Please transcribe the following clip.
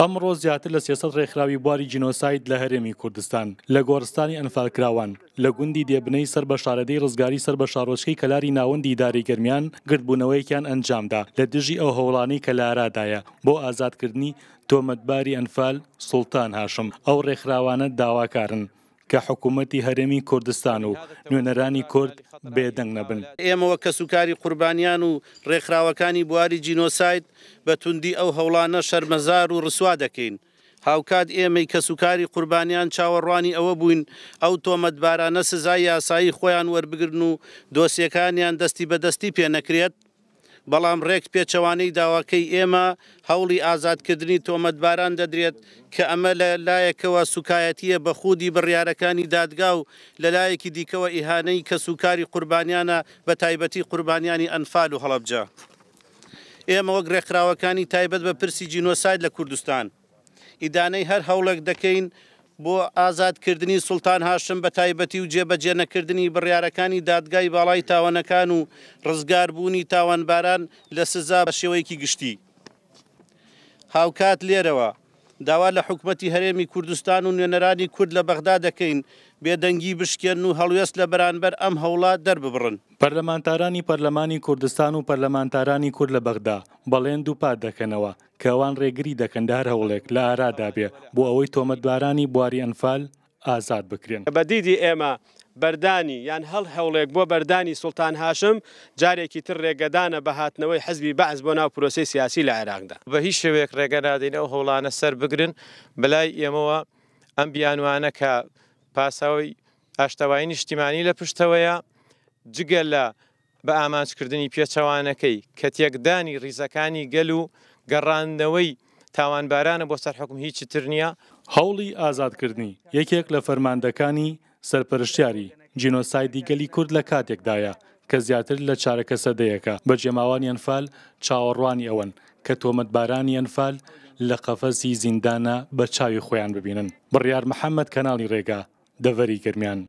ئەمڕۆ زیاتر لە سیاست ڕێکخراوی بواری جینۆسایت لە هەرێمی کوردستان لە گۆرستانی ئەنفالکراوان لە گوندی دێبنەی سەر بە شارەدەی ڕزگاری سەر بە شارۆچکەی کەلاری ناوەندی داریگەرمیان گردبوونەوەیکیان ئەنجامدا لە دژی ئەو هەوڵانەی کە لارادایە بۆ ئازادکردنی تۆمەتباری ئەنفال سوڵتان هاشم ئەو ڕێکخراوانە داواکارن. کە حکوومەتتی هەرێمی کوردستان و نوێنەرانی کورد بێدەنگ نەبن ئێمەوە کەسوکاری قوربانیان و ڕێکخراوەکانی بواری جینۆسایت بە توندی ئەو هەوڵانە شەرمەزار و ڕسوا دەکەین. هاوکات ئێمەی کەسوکاری قوربانیان چاوەڕوانی ئەوە بووین ئەو تۆمەتبارانە سزای یاسایی خۆیان وەربگرن و دۆسیەکانیان دەستی بەدەستی پێ نەکرێت بەڵام ڕێک پێچەوانەی داواکەی ئێمە هەوڵی ئازادکردنی تۆمەتباران دەدرێت کە ئەمە لە لایەکەوە سوکایەتیە بە خودی بڕیارەکانی دادگا و لەلایەکی دیکەوە ئیهانەی کە سوکاری قوربانیانە بە تایبەتی قوربانیانی ئەنفال و هەڵبجە. ئێمە وەک ڕێکخراوەکانی تایبەت بە پرسی جینۆساید لە کوردستان. ئیدانەی هەر هەوڵێک دەکەین بۆ ئازادکردنی سلتان هاشم بە تایبەتی و جێبەجێ نەکردنی بڕیارەکانی دادگای باڵای تاوانەکان و ڕزگاربوونی تاوانباران لە سزا بە شێوەیەکی گشتی. هاوکات لێرەوە داوا لە حکوومەتتی هەرێمی کوردستان و نوێنەرانی کورد لە بەغدا دەکەین بێدەنگی بشکێن و هەڵوێست لە بەرانبەر ئەم هەوڵات دەرببڕن پەرلەمانتارانی پەرلەمانی کوردستان و پەرلەمانتارانی کورد لە بەغدا بەڵێن دووپات دەکەنەوە کەوان ڕێگری دەکەندار هەوڵێک لە ئارادابێ بۆ ئەوەی تۆمەتبارانی بواری ئەنفال ئازاد بکرێن بەدیدی ئێمە بەردانی یان هەڵ هەوڵێک بۆ بەردانی سوڵتان هاشم جارێکی تر ڕێگەدانە بە هاتنەوەی حزبی بەعز بۆ ناو پرۆسی سیاسی لە عێراقدا بە هیچ شوێک ڕێگەنادین ئەو هەوڵانە سەر بگرن بلای ئێمەوە ئەم بیانوانە کە پاساوی ئاشتەوای نیشتیمانی لە پشتەوەیە جگە لە بە ئامانجکردنی پێچەوانەکەی کە تێکدانی ریزەکانی گەل و گەڕاندنەوەی تاوانبارانە بۆ سەر حکم هیچی تر نییە هەوڵی ئازادکردنی یەکێک لە فەرماندەکانی سەرپەرشتیاری جینۆسایدی گەلی کورد لە کاتێکدایە کە زیاتر لە چارەکە سەدەیەەکە بە جێماوانی ئەنفال چاوەڕوانی ئەوەن کە تۆمەتبارانی ئەنفال لە قەفەسی زیندانە بە چاوی خۆیان ببینن بڕیار محەممەد کەناڵی ڕێگا دەڤەری گرمیان